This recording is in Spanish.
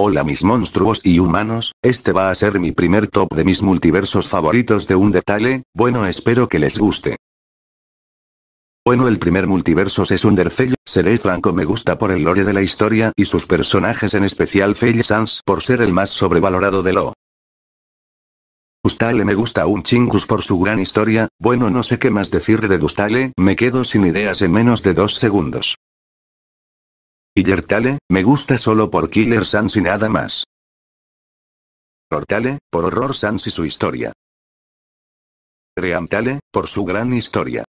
Hola mis monstruos y humanos, este va a ser mi primer top de mis multiversos favoritos de un detalle, bueno espero que les guste. Bueno el primer multiverso es Undertale, seré franco me gusta por el lore de la historia y sus personajes en especial Fell Sans por ser el más sobrevalorado de lo. Dustale me gusta un chingus por su gran historia, bueno no sé qué más decir de Dustale, me quedo sin ideas en menos de dos segundos. Tale, me gusta solo por Killer Sans y nada más. Tale, por Horror Sans y su historia. Tale, por su gran historia.